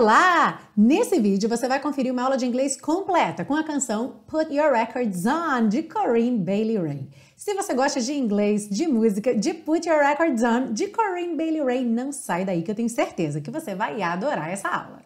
Olá! Nesse vídeo você vai conferir uma aula de inglês completa com a canção Put Your Records On de Corinne Bailey Rae. Se você gosta de inglês, de música, de Put Your Records On de Corinne Bailey Rae, não sai daí que eu tenho certeza que você vai adorar essa aula.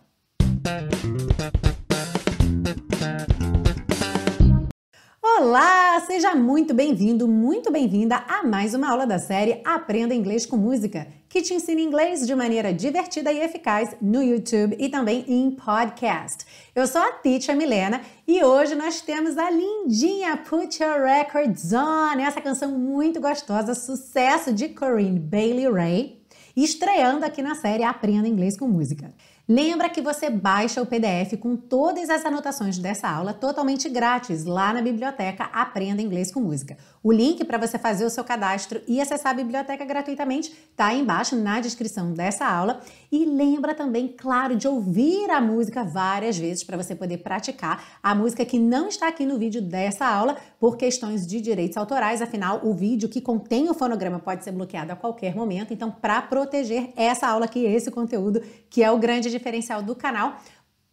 Olá, seja muito bem-vindo, muito bem-vinda a mais uma aula da série Aprenda Inglês com Música, que te ensina inglês de maneira divertida e eficaz no YouTube e também em podcast. Eu sou a Teacher Milena e hoje nós temos a lindinha Put Your Records On, essa canção muito gostosa, sucesso de Corinne Bailey Ray, estreando aqui na série Aprenda Inglês com Música. Lembra que você baixa o PDF com todas as anotações dessa aula totalmente grátis lá na biblioteca Aprenda Inglês com Música. O link para você fazer o seu cadastro e acessar a biblioteca gratuitamente está aí embaixo na descrição dessa aula. E lembra também, claro, de ouvir a música várias vezes para você poder praticar a música que não está aqui no vídeo dessa aula por questões de direitos autorais. Afinal, o vídeo que contém o fonograma pode ser bloqueado a qualquer momento. Então, para proteger essa aula aqui, esse conteúdo que é o grande diferencial do canal,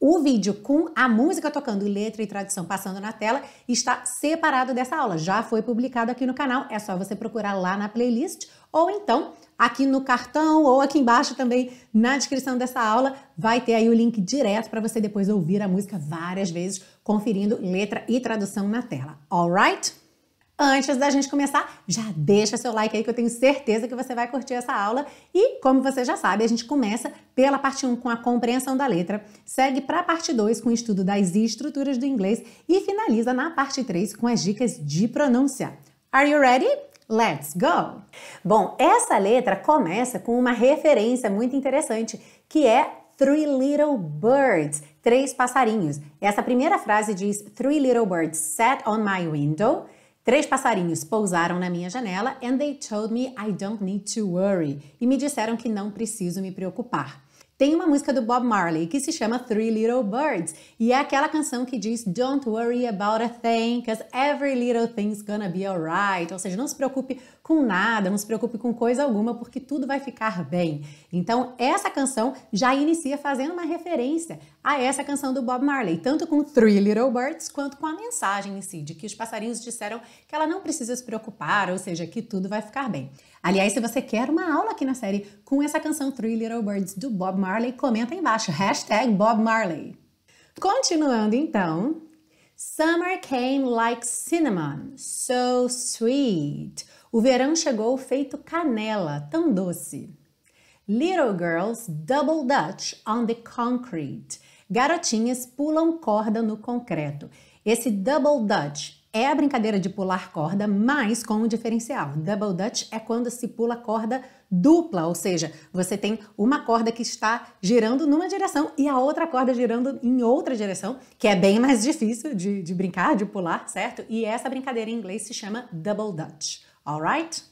o vídeo com a música tocando, letra e tradução passando na tela, está separado dessa aula. Já foi publicado aqui no canal, é só você procurar lá na playlist ou então aqui no cartão ou aqui embaixo também na descrição dessa aula vai ter aí o link direto para você depois ouvir a música várias vezes, conferindo letra e tradução na tela. Alright? Antes da gente começar, já deixa seu like aí que eu tenho certeza que você vai curtir essa aula. E, como você já sabe, a gente começa pela parte 1 com a compreensão da letra, segue para a parte 2 com o estudo das estruturas do inglês e finaliza na parte 3 com as dicas de pronúncia. Are you ready? Let's go! Bom, essa letra começa com uma referência muito interessante, que é Three Little Birds, três passarinhos. Essa primeira frase diz Three Little Birds sat on my window. Três passarinhos pousaram na minha janela and they told me I don't need to worry e me disseram que não preciso me preocupar. Tem uma música do Bob Marley que se chama Three Little Birds e é aquela canção que diz Don't worry about a thing, cause every little thing's gonna be alright. Ou seja, não se preocupe com nada, não se preocupe com coisa alguma, porque tudo vai ficar bem. Então, essa canção já inicia fazendo uma referência a essa canção do Bob Marley, tanto com Three Little Birds quanto com a mensagem em si, de que os passarinhos disseram que ela não precisa se preocupar, ou seja, que tudo vai ficar bem. Aliás, se você quer uma aula aqui na série com essa canção Three Little Birds do Bob Marley, comenta aí embaixo, hashtag Bob Marley. Continuando então, Summer came like cinnamon, so sweet. O verão chegou feito canela, tão doce. Little girls double dutch on the concrete. Garotinhas pulam corda no concreto. Esse double dutch é a brincadeira de pular corda, mas com um diferencial. Double Dutch é quando se pula corda dupla, ou seja, você tem uma corda que está girando numa direção e a outra corda girando em outra direção, que é bem mais difícil de, de brincar, de pular, certo? E essa brincadeira em inglês se chama Double Dutch alright?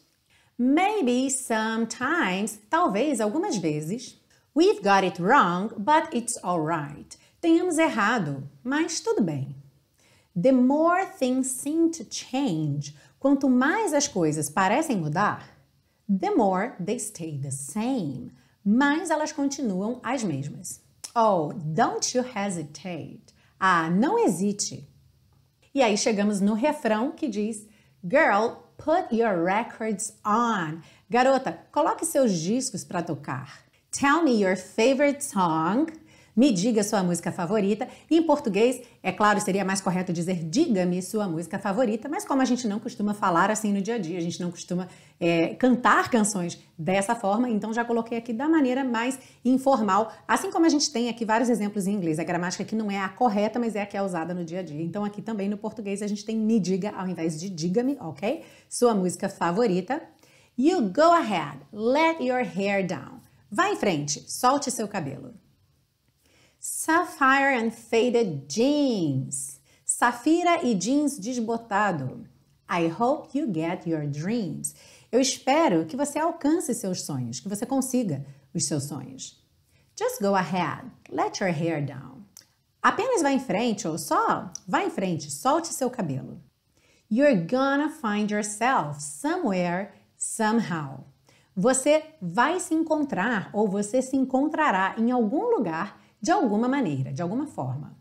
Maybe sometimes, talvez algumas vezes, we've got it wrong, but it's alright. Tenhamos errado, mas tudo bem. The more things seem to change, quanto mais as coisas parecem mudar, the more they stay the same, mais elas continuam as mesmas. Oh, don't you hesitate. Ah, não hesite. E aí chegamos no refrão que diz: Girl, Put your records on. Garota, coloque seus discos para tocar. Tell me your favorite song me diga sua música favorita. Em português, é claro, seria mais correto dizer diga-me sua música favorita, mas como a gente não costuma falar assim no dia a dia, a gente não costuma é, cantar canções dessa forma, então já coloquei aqui da maneira mais informal, assim como a gente tem aqui vários exemplos em inglês. A gramática que não é a correta, mas é a que é usada no dia a dia. Então aqui também no português a gente tem me diga ao invés de diga-me, ok? Sua música favorita. You go ahead, let your hair down. Vá em frente, solte seu cabelo. Sapphire and faded jeans. Safira e jeans desbotado. I hope you get your dreams. Eu espero que você alcance seus sonhos, que você consiga os seus sonhos. Just go ahead. Let your hair down. Apenas vá em frente ou só vá em frente, solte seu cabelo. You're gonna find yourself somewhere, somehow. Você vai se encontrar ou você se encontrará em algum lugar de alguma maneira, de alguma forma.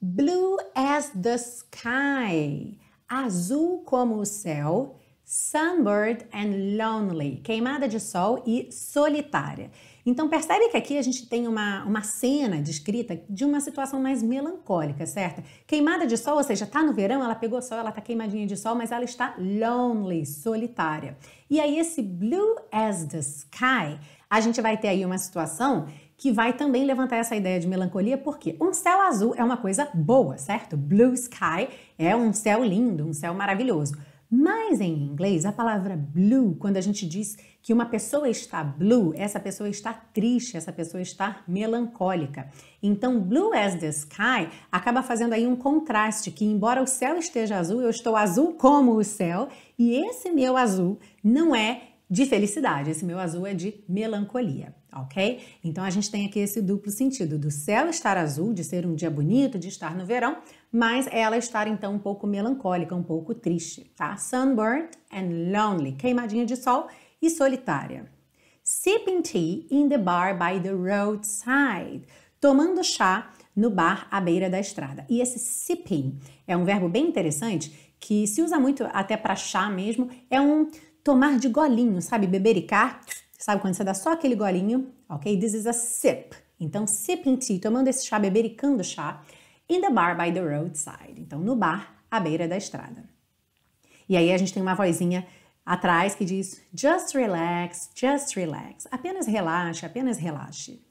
Blue as the sky, azul como o céu, sunburned and lonely, queimada de sol e solitária. Então percebe que aqui a gente tem uma, uma cena descrita de uma situação mais melancólica, certo? Queimada de sol, ou seja, tá no verão, ela pegou sol, ela tá queimadinha de sol, mas ela está lonely, solitária. E aí esse blue as the sky, a gente vai ter aí uma situação que vai também levantar essa ideia de melancolia, porque um céu azul é uma coisa boa, certo? Blue sky é um céu lindo, um céu maravilhoso. Mas em inglês, a palavra blue, quando a gente diz que uma pessoa está blue, essa pessoa está triste, essa pessoa está melancólica. Então, blue as the sky acaba fazendo aí um contraste que embora o céu esteja azul, eu estou azul como o céu, e esse meu azul não é de felicidade, esse meu azul é de melancolia, ok? Então a gente tem aqui esse duplo sentido do céu estar azul, de ser um dia bonito, de estar no verão, mas ela estar então um pouco melancólica, um pouco triste, tá? Sunburned and lonely, queimadinha de sol e solitária. Sipping tea in the bar by the roadside, tomando chá no bar à beira da estrada. E esse sipping é um verbo bem interessante que se usa muito até para chá mesmo, é um tomar de golinho, sabe? Bebericar, sabe quando você dá só aquele golinho, ok? This is a sip. Então, sipping tea, tomando esse chá, bebericando chá, in the bar by the roadside. Então, no bar, à beira da estrada. E aí a gente tem uma vozinha atrás que diz: just relax, just relax. Apenas relaxe, apenas relaxe.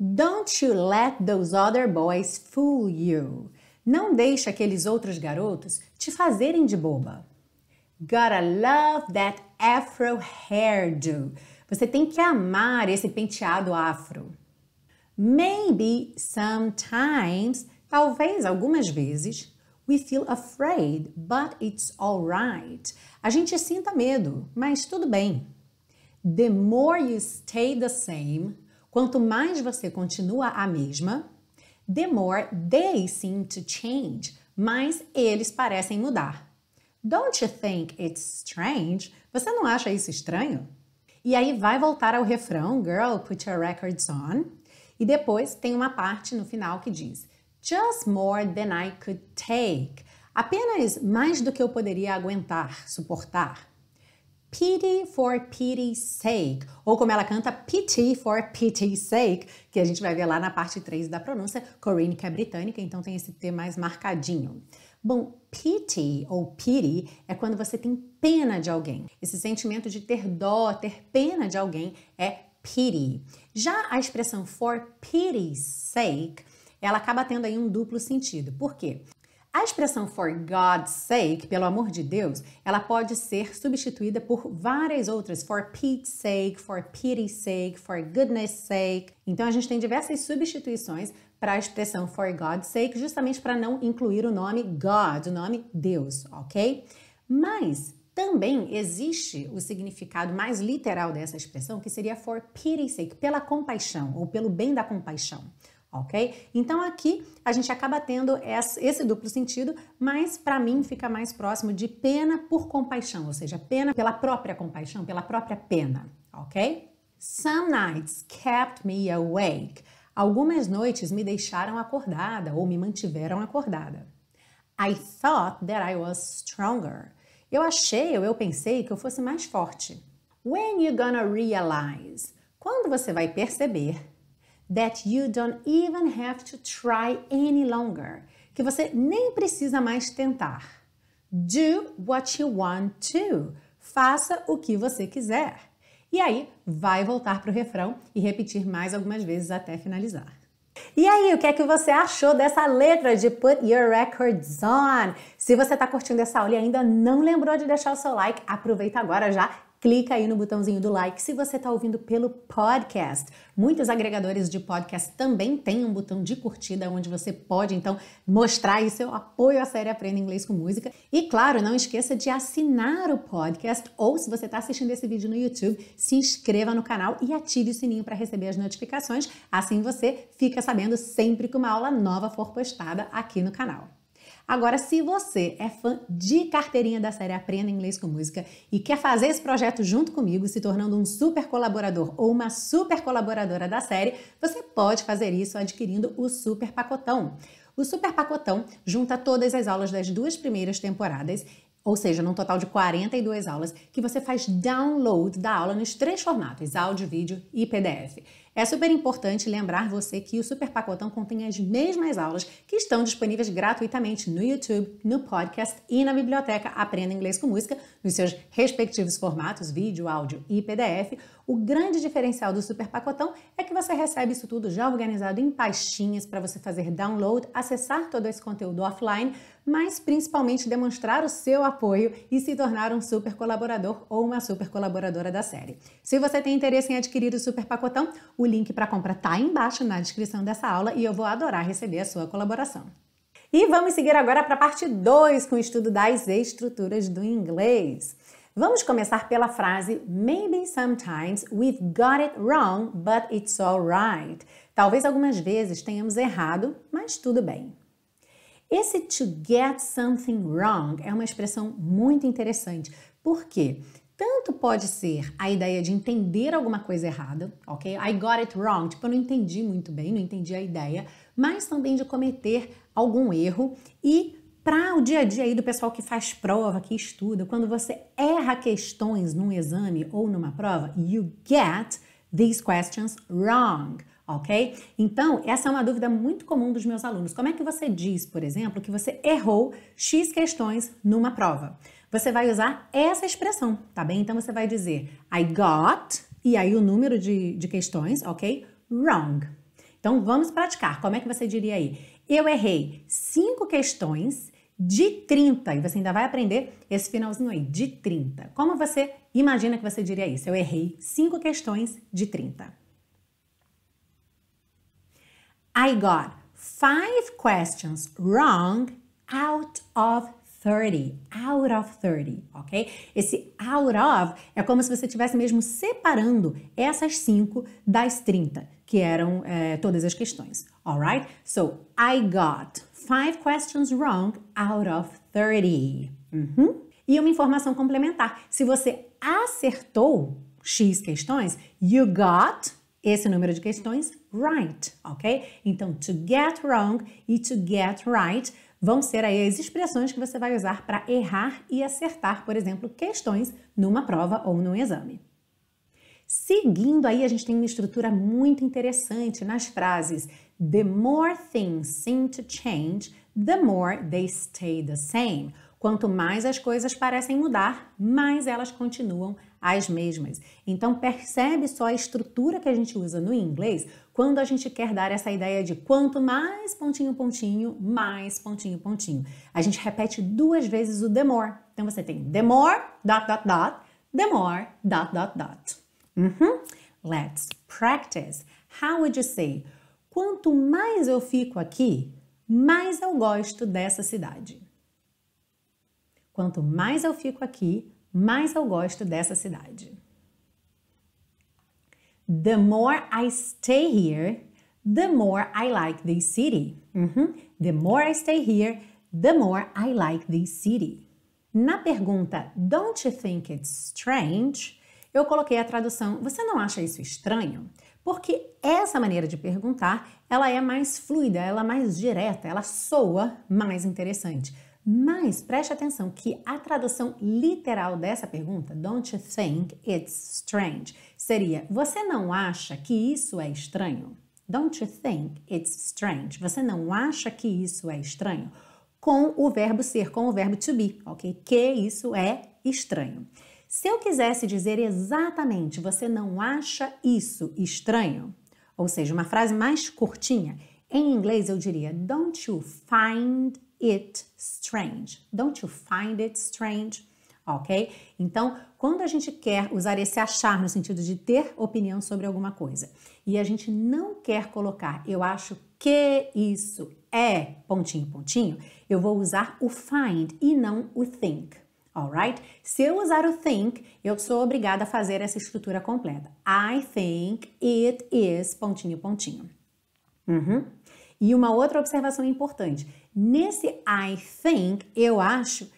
Don't you let those other boys fool you. Não deixe aqueles outros garotos te fazerem de boba. Gotta love that afro hairdo. Você tem que amar esse penteado afro. Maybe sometimes, talvez algumas vezes, we feel afraid, but it's alright. A gente sinta medo, mas tudo bem. The more you stay the same, quanto mais você continua a mesma, the more they seem to change, mais eles parecem mudar. Don't you think it's strange? Você não acha isso estranho? E aí vai voltar ao refrão Girl, put your records on. E depois tem uma parte no final que diz Just more than I could take. Apenas mais do que eu poderia aguentar, suportar. Pity for pity's sake, ou como ela canta, pity for pity's sake, que a gente vai ver lá na parte 3 da pronúncia. Corinne, que é britânica, então tem esse T mais marcadinho. Bom, pity ou pity é quando você tem pena de alguém. Esse sentimento de ter dó, ter pena de alguém é pity. Já a expressão for pity's sake, ela acaba tendo aí um duplo sentido. Por quê? A expressão for God's sake, pelo amor de Deus, ela pode ser substituída por várias outras, for Pete's sake, for pity's sake, for goodness sake. Então a gente tem diversas substituições para a expressão for God's sake, justamente para não incluir o nome God, o nome Deus, ok? Mas também existe o significado mais literal dessa expressão, que seria for pity's sake, pela compaixão ou pelo bem da compaixão, ok? Então aqui a gente acaba tendo esse duplo sentido, mas para mim fica mais próximo de pena por compaixão, ou seja, pena pela própria compaixão, pela própria pena, ok? Some nights kept me awake. Algumas noites me deixaram acordada ou me mantiveram acordada. I thought that I was stronger. Eu achei ou eu pensei que eu fosse mais forte. When you gonna realize? Quando você vai perceber that you don't even have to try any longer, que você nem precisa mais tentar. Do what you want to. Faça o que você quiser. E aí vai voltar para o refrão e repetir mais algumas vezes até finalizar. E aí, o que é que você achou dessa letra de Put Your Records On? Se você está curtindo essa aula e ainda não lembrou de deixar o seu like, aproveita agora já clica aí no botãozinho do like se você está ouvindo pelo podcast. Muitos agregadores de podcast também têm um botão de curtida onde você pode então mostrar aí seu apoio à série Aprenda Inglês com Música. E claro, não esqueça de assinar o podcast ou se você está assistindo esse vídeo no YouTube, se inscreva no canal e ative o sininho para receber as notificações. Assim você fica sabendo sempre que uma aula nova for postada aqui no canal. Agora, se você é fã de carteirinha da série Aprenda Inglês com Música e quer fazer esse projeto junto comigo, se tornando um super colaborador ou uma super colaboradora da série, você pode fazer isso adquirindo o Super Pacotão. O Super Pacotão junta todas as aulas das duas primeiras temporadas ou seja, num total de 42 aulas, que você faz download da aula nos três formatos: áudio, vídeo e PDF. É super importante lembrar você que o Super Pacotão contém as mesmas aulas que estão disponíveis gratuitamente no YouTube, no podcast e na biblioteca Aprenda Inglês com Música, nos seus respectivos formatos, vídeo, áudio e PDF. O grande diferencial do Super Pacotão é que você recebe isso tudo já organizado em pastinhas para você fazer download, acessar todo esse conteúdo offline mas principalmente demonstrar o seu apoio e se tornar um super colaborador ou uma super colaboradora da série. Se você tem interesse em adquirir o super pacotão, o link para compra está embaixo na descrição dessa aula e eu vou adorar receber a sua colaboração. E vamos seguir agora para a parte 2 com o estudo das estruturas do inglês. Vamos começar pela frase Maybe sometimes we've got it wrong, but it's all right. Talvez algumas vezes tenhamos errado, mas tudo bem. Esse to get something wrong é uma expressão muito interessante, porque tanto pode ser a ideia de entender alguma coisa errada, ok? I got it wrong, tipo, eu não entendi muito bem, não entendi a ideia, mas também de cometer algum erro e para o dia a dia aí do pessoal que faz prova, que estuda, quando você erra questões num exame ou numa prova, you get these questions wrong ok? Então, essa é uma dúvida muito comum dos meus alunos. Como é que você diz, por exemplo, que você errou X questões numa prova? Você vai usar essa expressão, tá bem? Então, você vai dizer I got, e aí o número de, de questões, ok? Wrong. Então, vamos praticar. Como é que você diria aí? Eu errei cinco questões de 30, e você ainda vai aprender esse finalzinho aí, de 30. Como você imagina que você diria isso? Eu errei cinco questões de 30. I got five questions wrong out of 30, out of 30, ok? Esse out of é como se você estivesse mesmo separando essas cinco das 30, que eram é, todas as questões, alright? So, I got five questions wrong out of 30. Uhum. E uma informação complementar: se você acertou X questões, you got esse número de questões right, ok? Então, to get wrong e to get right vão ser aí as expressões que você vai usar para errar e acertar, por exemplo, questões numa prova ou num exame. Seguindo aí, a gente tem uma estrutura muito interessante nas frases. The more things seem to change, the more they stay the same. Quanto mais as coisas parecem mudar, mais elas continuam as mesmas. Então percebe só a estrutura que a gente usa no inglês quando a gente quer dar essa ideia de quanto mais pontinho pontinho, mais pontinho pontinho. A gente repete duas vezes o the more. Então você tem the more dot dot dot, the more dot dot dot. Uhum. Let's practice. How would you say? Quanto mais eu fico aqui, mais eu gosto dessa cidade. Quanto mais eu fico aqui, mais eu gosto dessa cidade. The more I stay here, the more I like this city. Uhum. The more I stay here, the more I like this city. Na pergunta Don't you think it's strange? Eu coloquei a tradução Você não acha isso estranho? Porque essa maneira de perguntar, ela é mais fluida, ela é mais direta, ela soa mais interessante. Mas preste atenção que a tradução literal dessa pergunta, don't you think it's strange, seria: Você não acha que isso é estranho? Don't you think it's strange? Você não acha que isso é estranho? Com o verbo ser, com o verbo to be, ok? Que isso é estranho. Se eu quisesse dizer exatamente, você não acha isso estranho? Ou seja, uma frase mais curtinha, em inglês eu diria: Don't you find it strange. Don't you find it strange? Ok? Então, quando a gente quer usar esse achar no sentido de ter opinião sobre alguma coisa e a gente não quer colocar eu acho que isso é pontinho, pontinho, eu vou usar o find e não o think. Alright? Se eu usar o think, eu sou obrigada a fazer essa estrutura completa. I think it is pontinho, pontinho. Uhum. E uma outra observação importante: Nesse I think, eu acho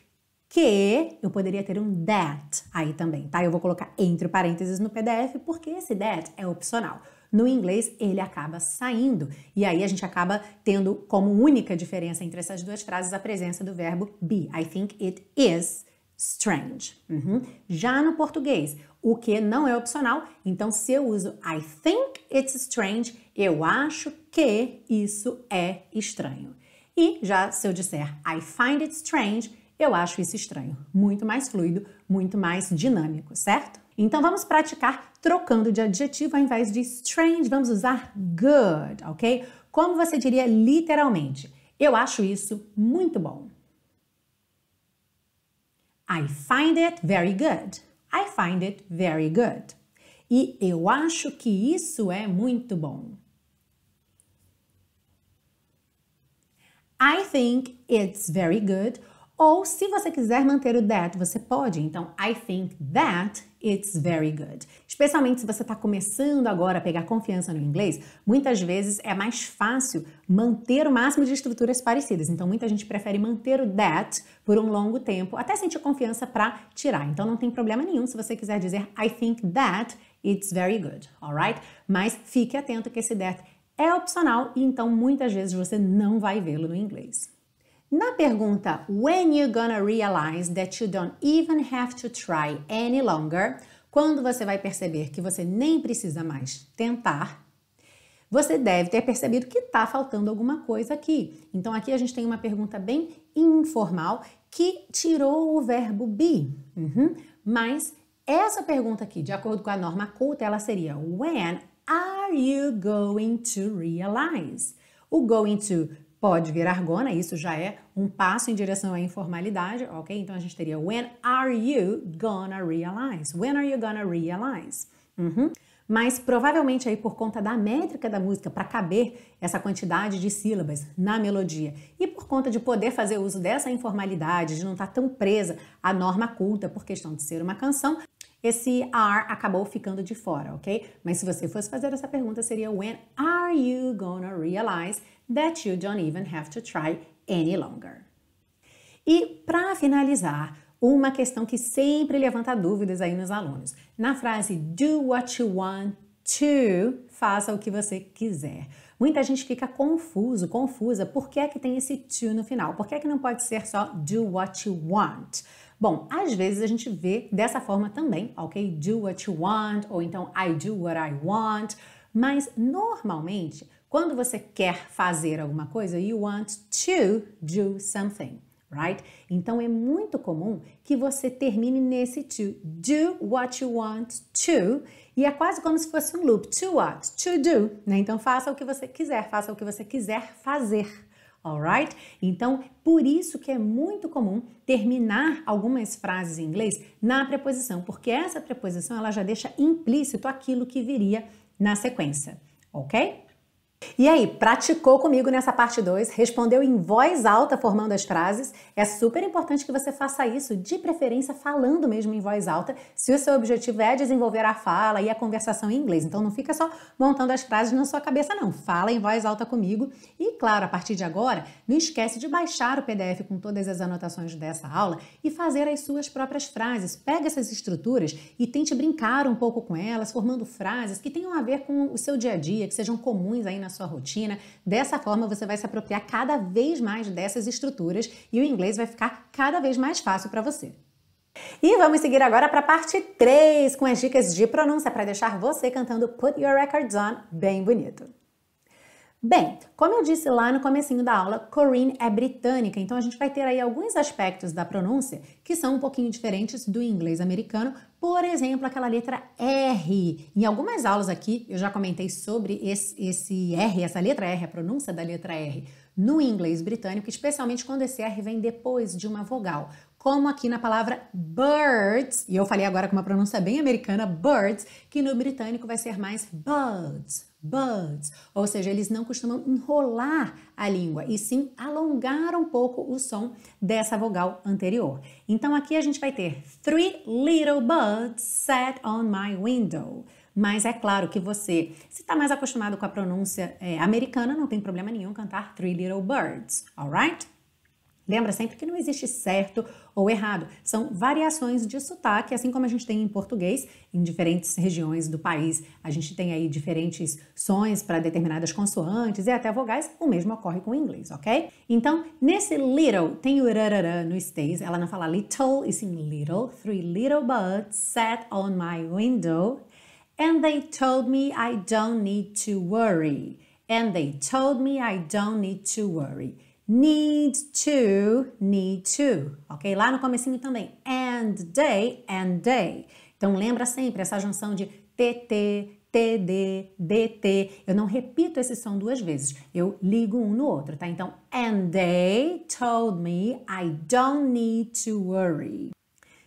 que eu poderia ter um that aí também, tá? Eu vou colocar entre parênteses no PDF porque esse that é opcional. No inglês, ele acaba saindo. E aí a gente acaba tendo como única diferença entre essas duas frases a presença do verbo be. I think it is strange. Uhum. Já no português, o que não é opcional, então se eu uso I think it's strange, eu acho que isso é estranho. E já se eu disser I find it strange, eu acho isso estranho. Muito mais fluido, muito mais dinâmico, certo? Então vamos praticar trocando de adjetivo ao invés de strange, vamos usar good, ok? Como você diria literalmente? Eu acho isso muito bom. I find it very good. I find it very good. E eu acho que isso é muito bom. I think it's very good. Ou se você quiser manter o that, você pode. Então, I think that it's very good. Especialmente se você está começando agora a pegar confiança no inglês, muitas vezes é mais fácil manter o máximo de estruturas parecidas. Então, muita gente prefere manter o that por um longo tempo, até sentir confiança para tirar. Então, não tem problema nenhum se você quiser dizer I think that it's very good, alright? Mas fique atento que esse that é opcional e então muitas vezes você não vai vê-lo no inglês. Na pergunta When you gonna realize that you don't even have to try any longer? Quando você vai perceber que você nem precisa mais tentar, você deve ter percebido que está faltando alguma coisa aqui. Então aqui a gente tem uma pergunta bem informal que tirou o verbo be, uhum. mas essa pergunta aqui, de acordo com a norma culta, ela seria when Are you going to realize? O going to pode virar gonna, isso já é um passo em direção à informalidade, ok? Então a gente teria when are you gonna realize? When are you gonna realize? Uhum. Mas provavelmente aí por conta da métrica da música, para caber essa quantidade de sílabas na melodia e por conta de poder fazer uso dessa informalidade, de não estar tá tão presa à norma culta por questão de ser uma canção, esse are acabou ficando de fora, ok? Mas se você fosse fazer essa pergunta, seria when are you gonna realize that you don't even have to try any longer? E para finalizar, uma questão que sempre levanta dúvidas aí nos alunos. Na frase do what you want to, faça o que você quiser. Muita gente fica confuso, confusa, por que é que tem esse to no final? Por que é que não pode ser só do what you want? Bom, às vezes a gente vê dessa forma também, ok? Do what you want, ou então I do what I want. Mas normalmente, quando você quer fazer alguma coisa, you want to do something, right? Então é muito comum que você termine nesse to. Do what you want to. E é quase como se fosse um loop. To what? To do. Né? Então faça o que você quiser, faça o que você quiser fazer alright? Então, por isso que é muito comum terminar algumas frases em inglês na preposição, porque essa preposição ela já deixa implícito aquilo que viria na sequência, ok? E aí, praticou comigo nessa parte 2, respondeu em voz alta formando as frases? É super importante que você faça isso, de preferência falando mesmo em voz alta, se o seu objetivo é desenvolver a fala e a conversação em inglês. Então não fica só montando as frases na sua cabeça não, fala em voz alta comigo. E claro, a partir de agora, não esquece de baixar o PDF com todas as anotações dessa aula e fazer as suas próprias frases. Pega essas estruturas e tente brincar um pouco com elas, formando frases que tenham a ver com o seu dia a dia, que sejam comuns aí na sua rotina. Dessa forma, você vai se apropriar cada vez mais dessas estruturas e o inglês vai ficar cada vez mais fácil para você. E vamos seguir agora para a parte 3 com as dicas de pronúncia para deixar você cantando Put Your Records On bem bonito. Bem, como eu disse lá no comecinho da aula, Corinne é britânica, então a gente vai ter aí alguns aspectos da pronúncia que são um pouquinho diferentes do inglês americano, por exemplo, aquela letra R. Em algumas aulas aqui eu já comentei sobre esse, esse R, essa letra R, a pronúncia da letra R no inglês britânico, especialmente quando esse R vem depois de uma vogal como aqui na palavra birds, e eu falei agora com uma pronúncia bem americana, birds, que no britânico vai ser mais birds, Buds, ou seja, eles não costumam enrolar a língua e sim alongar um pouco o som dessa vogal anterior. Então aqui a gente vai ter three little birds sat on my window. Mas é claro que você, se está mais acostumado com a pronúncia é, americana, não tem problema nenhum cantar Three Little Birds, alright? Lembra sempre que não existe certo ou errado, são variações de sotaque, assim como a gente tem em português, em diferentes regiões do país. A gente tem aí diferentes sons para determinadas consoantes e até vogais, o mesmo ocorre com o inglês, ok? Então, nesse little, tem o rarará nos stays. ela não fala little, e sim little. Three little birds sat on my window and they told me I don't need to worry. And they told me I don't need to worry need to, need to, ok? Lá no comecinho também, and day, and day. Então lembra sempre essa junção de TT, TD, DT. Eu não repito esse som duas vezes, eu ligo um no outro, tá? Então, and they told me I don't need to worry.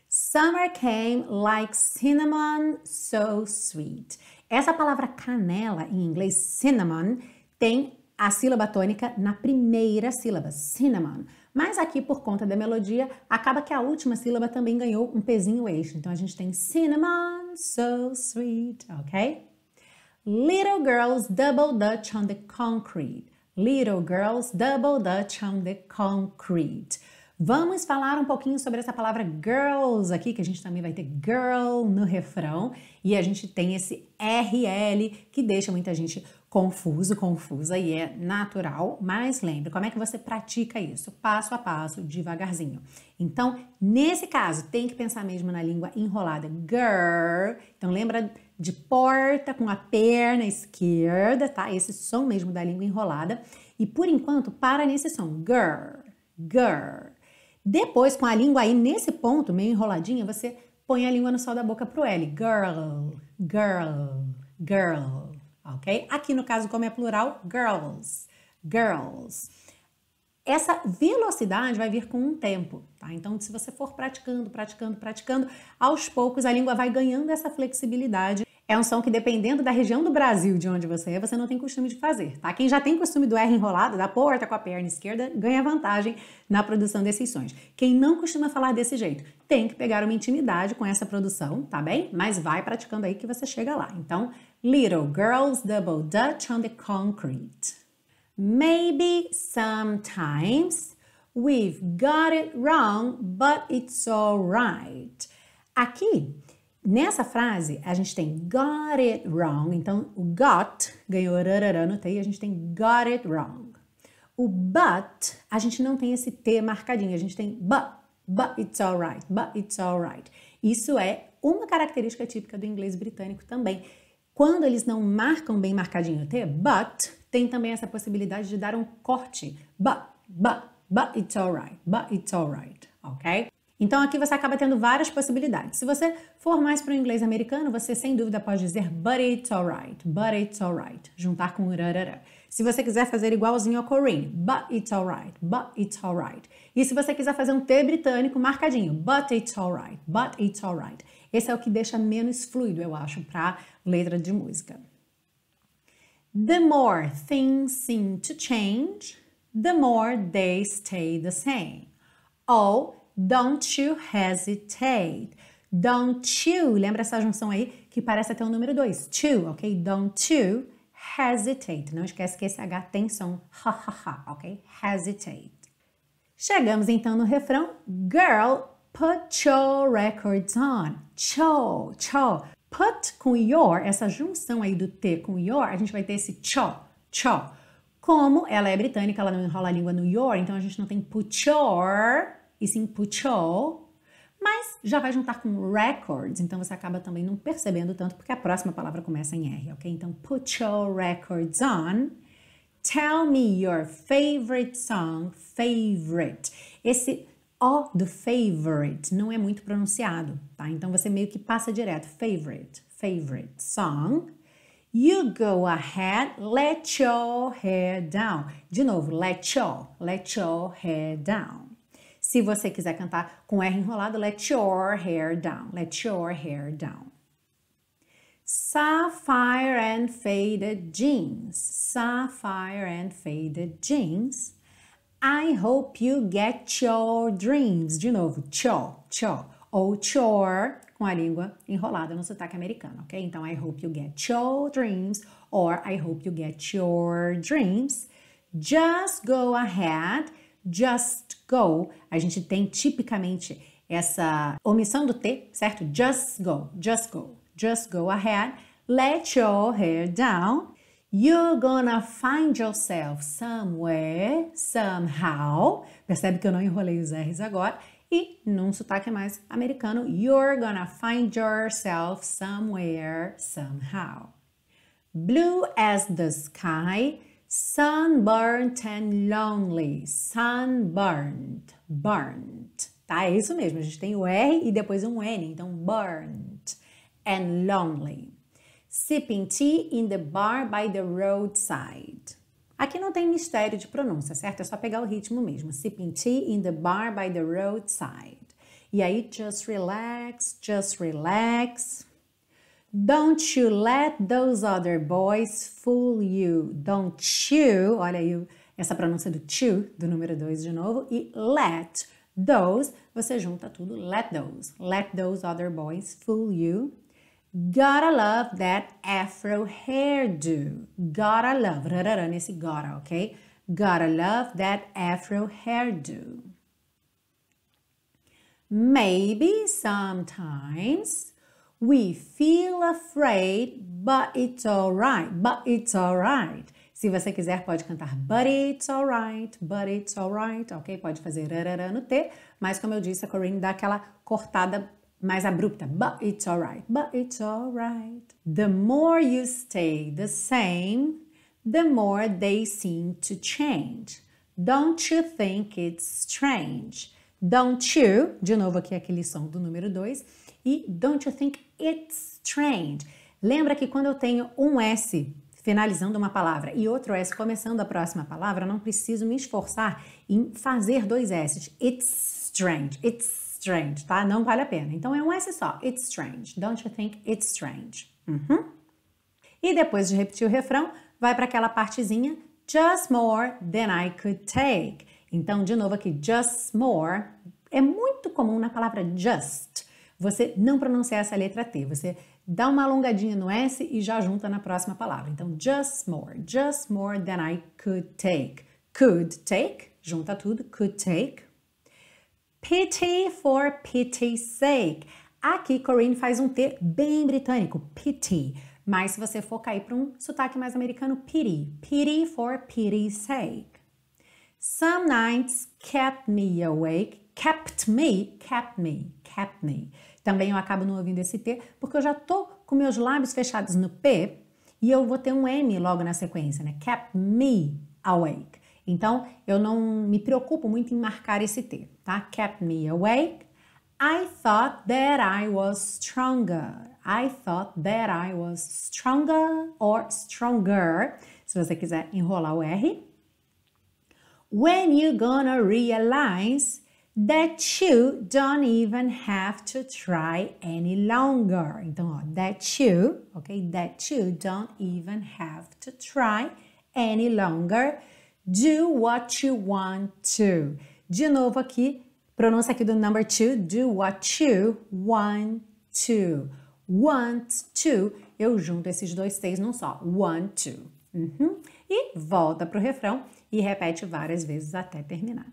Summer came like cinnamon, so sweet. Essa palavra canela em inglês, cinnamon, tem a sílaba tônica na primeira sílaba, cinnamon. Né, Mas aqui, por conta da melodia, acaba que a última sílaba também ganhou um pezinho extra. Então a gente tem cinnamon, so sweet, ok? Little girls double dutch on the concrete. Little girls double dutch on the concrete. Vamos falar um pouquinho sobre essa palavra girls aqui, que a gente também vai ter girl no refrão, e a gente tem esse RL que deixa muita gente confuso, confusa e é natural, mas lembre, como é que você pratica isso? Passo a passo, devagarzinho. Então, nesse caso, tem que pensar mesmo na língua enrolada. Girl. Então, lembra de porta com a perna esquerda, tá? Esse som mesmo da língua enrolada. E por enquanto, para nesse som. Girl. Girl. Depois, com a língua aí nesse ponto, meio enroladinha, você põe a língua no sol da boca pro L. Girl. Girl. Girl ok? Aqui no caso, como é plural, girls, girls. Essa velocidade vai vir com um tempo, tá? Então, se você for praticando, praticando, praticando, aos poucos a língua vai ganhando essa flexibilidade. É um som que, dependendo da região do Brasil de onde você é, você não tem costume de fazer, tá? Quem já tem costume do R enrolado, da porta com a perna esquerda, ganha vantagem na produção desses sons. Quem não costuma falar desse jeito, tem que pegar uma intimidade com essa produção, tá bem? Mas vai praticando aí que você chega lá. Então, Little girls double dutch on the concrete. Maybe sometimes we've got it wrong, but it's alright. Aqui, nessa frase, a gente tem got it wrong. Então, o got ganhou rarará no T e a gente tem got it wrong. O but, a gente não tem esse T marcadinho, a gente tem but, but it's alright, but it's alright. Isso é uma característica típica do inglês britânico também. Quando eles não marcam bem marcadinho o T, but, tem também essa possibilidade de dar um corte. But, but, but it's alright, but it's alright, ok? Então aqui você acaba tendo várias possibilidades. Se você for mais para o inglês americano, você sem dúvida pode dizer but it's alright, but it's alright, juntar com rarara. Se você quiser fazer igualzinho ao Corinne, but it's alright, but it's alright. E se você quiser fazer um T britânico marcadinho, but it's alright, but it's alright. Esse é o que deixa menos fluido, eu acho, para letra de música. The more things seem to change, the more they stay the same. Ou oh, don't you hesitate. Don't you, lembra essa junção aí que parece até o número 2, to, ok? Don't you hesitate. Não esquece que esse H tem som, ha, ha, ha, ok? Hesitate. Chegamos então no refrão, girl, Put your records on. Cho, cho. Put com your, essa junção aí do T com your, a gente vai ter esse cho, cho. Como ela é britânica, ela não enrola a língua no your, então a gente não tem put your, e sim put your, mas já vai juntar com records, então você acaba também não percebendo tanto, porque a próxima palavra começa em R, ok? Então, put your records on. Tell me your favorite song, favorite. Esse o oh, do favorite não é muito pronunciado, tá? Então você meio que passa direto. Favorite, favorite song. You go ahead, let your hair down. De novo, let your, let your hair down. Se você quiser cantar com R enrolado, let your hair down, let your hair down. Sapphire and faded jeans, sapphire and faded jeans. I hope you get your dreams. De novo, cho, cho. Ou chore, com a língua enrolada no sotaque americano, ok? Então, I hope you get your dreams. Or I hope you get your dreams. Just go ahead. Just go. A gente tem tipicamente essa omissão do T, certo? Just go, just go, just go ahead. Let your hair down. You're gonna find yourself somewhere, somehow. Percebe que eu não enrolei os R's agora. E num sotaque mais americano, you're gonna find yourself somewhere, somehow. Blue as the sky, sunburnt and lonely. Sunburnt, burnt. Tá, é isso mesmo. A gente tem o R e depois um N, então burnt and lonely sipping tea in the bar by the roadside. Aqui não tem mistério de pronúncia, certo? É só pegar o ritmo mesmo. Sipping tea in the bar by the roadside. E aí, just relax, just relax. Don't you let those other boys fool you. Don't you, olha aí essa pronúncia do to, do número 2 de novo, e let those, você junta tudo, let those, let those other boys fool you. Gotta love that afro hairdo. Gotta love. Rarará nesse gotta, ok? Gotta love that afro hairdo. Maybe sometimes we feel afraid, but it's alright. But it's alright. Se você quiser, pode cantar But it's alright, but it's alright, ok? Pode fazer rarará no T, mas como eu disse, a Corinne dá aquela cortada mais abrupta. But it's alright, but it's alright. The more you stay the same, the more they seem to change. Don't you think it's strange? Don't you, de novo aqui aquele som do número 2, e don't you think it's strange? Lembra que quando eu tenho um S finalizando uma palavra e outro S começando a próxima palavra, eu não preciso me esforçar em fazer dois S. It's strange, it's strange, tá? Não vale a pena. Então é um S só. It's strange. Don't you think it's strange? Uhum. E depois de repetir o refrão, vai para aquela partezinha just more than I could take. Então, de novo aqui, just more é muito comum na palavra just. Você não pronunciar essa letra T, você dá uma alongadinha no S e já junta na próxima palavra. Então, just more, just more than I could take. Could take, junta tudo, could take, Pity for pity's sake. Aqui, Corinne faz um T bem britânico, pity. Mas se você for cair para um sotaque mais americano, pity. Pity for pity's sake. Some nights kept me awake. Kept me, kept me, kept me. Também eu acabo não ouvindo esse T, porque eu já tô com meus lábios fechados no P e eu vou ter um M logo na sequência, né? Kept me awake. Então, eu não me preocupo muito em marcar esse T, tá? Kept me awake. I thought that I was stronger. I thought that I was stronger or stronger. Se você quiser enrolar o R. When you gonna realize that you don't even have to try any longer. Então, ó, that you, ok? That you don't even have to try any longer do what you want to. De novo aqui, pronúncia aqui do number two. Do what you want to. Want to. Eu junto esses dois T's num só. Want to. Uhum. E volta para o refrão e repete várias vezes até terminar.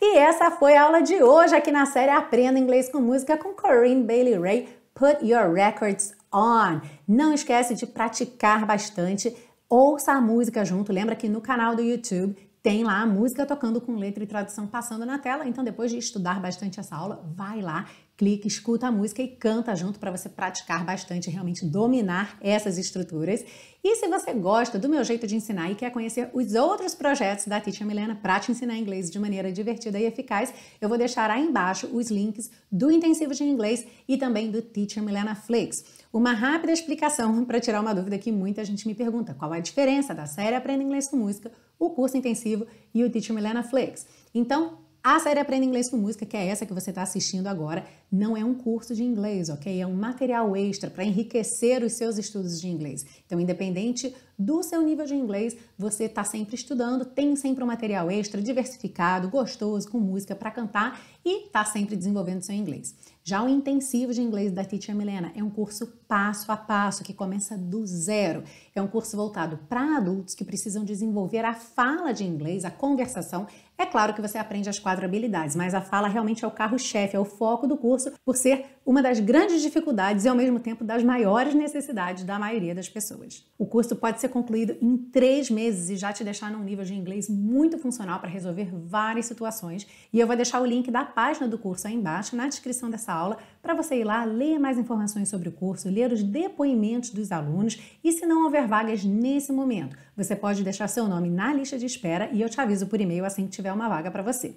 E essa foi a aula de hoje aqui na série Aprenda Inglês com Música com Corinne Bailey Ray. Put your records on. Não esquece de praticar bastante Ouça a música junto. Lembra que no canal do YouTube tem lá a música tocando com letra e tradução passando na tela. Então, depois de estudar bastante essa aula, vai lá clique, escuta a música e canta junto para você praticar bastante, realmente dominar essas estruturas. E se você gosta do meu jeito de ensinar e quer conhecer os outros projetos da Titia Milena para te ensinar inglês de maneira divertida e eficaz, eu vou deixar aí embaixo os links do intensivo de inglês e também do Titia Milena Flix. Uma rápida explicação para tirar uma dúvida que muita gente me pergunta: qual é a diferença da série Aprenda Inglês com Música, o curso intensivo e o Teach Milena Flex? Então, a série Aprenda Inglês com Música, que é essa que você está assistindo agora, não é um curso de inglês, ok? É um material extra para enriquecer os seus estudos de inglês. Então, independente do seu nível de inglês, você está sempre estudando, tem sempre um material extra, diversificado, gostoso, com música para cantar e está sempre desenvolvendo seu inglês. Já o intensivo de inglês da Teacher Milena é um curso passo a passo, que começa do zero. É um curso voltado para adultos que precisam desenvolver a fala de inglês, a conversação. É claro que você aprende as quatro habilidades, mas a fala realmente é o carro-chefe, é o foco do curso, por ser uma das grandes dificuldades e, ao mesmo tempo, das maiores necessidades da maioria das pessoas. O curso pode ser concluído em três meses e já te deixar num nível de inglês muito funcional para resolver várias situações. E eu vou deixar o link da página do curso aí embaixo, na descrição dessa aula, para você ir lá, ler mais informações sobre o curso, ler os depoimentos dos alunos e se não houver vagas nesse momento, você pode deixar seu nome na lista de espera e eu te aviso por e-mail assim que tiver uma vaga para você.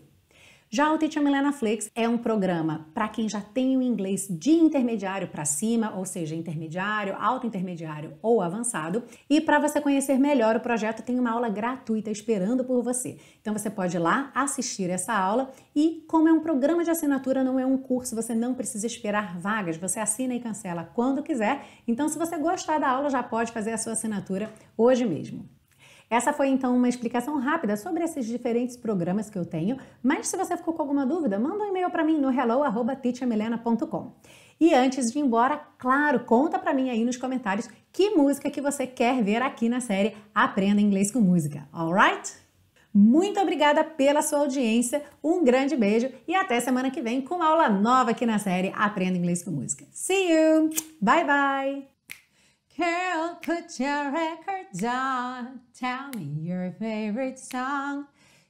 Já o Teach Milena Flex é um programa para quem já tem o inglês de intermediário para cima, ou seja, intermediário, alto intermediário ou avançado. E para você conhecer melhor o projeto, tem uma aula gratuita esperando por você. Então você pode ir lá assistir essa aula e como é um programa de assinatura, não é um curso, você não precisa esperar vagas, você assina e cancela quando quiser. Então se você gostar da aula, já pode fazer a sua assinatura hoje mesmo. Essa foi então uma explicação rápida sobre esses diferentes programas que eu tenho, mas se você ficou com alguma dúvida, manda um e-mail para mim no hello@teachermelena.com. E antes de ir embora, claro, conta para mim aí nos comentários que música que você quer ver aqui na série Aprenda Inglês com Música, alright? Muito obrigada pela sua audiência, um grande beijo e até semana que vem com aula nova aqui na série Aprenda Inglês com Música. See you! Bye bye! Girl, put your records on. Tell me your favorite song.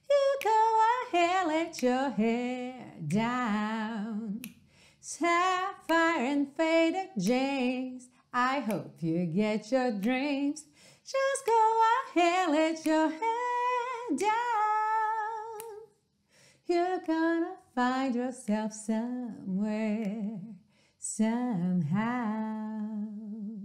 You go ahead, let your hair down. Sapphire and faded James. I hope you get your dreams. Just go ahead, let your head down. You're gonna find yourself somewhere, somehow.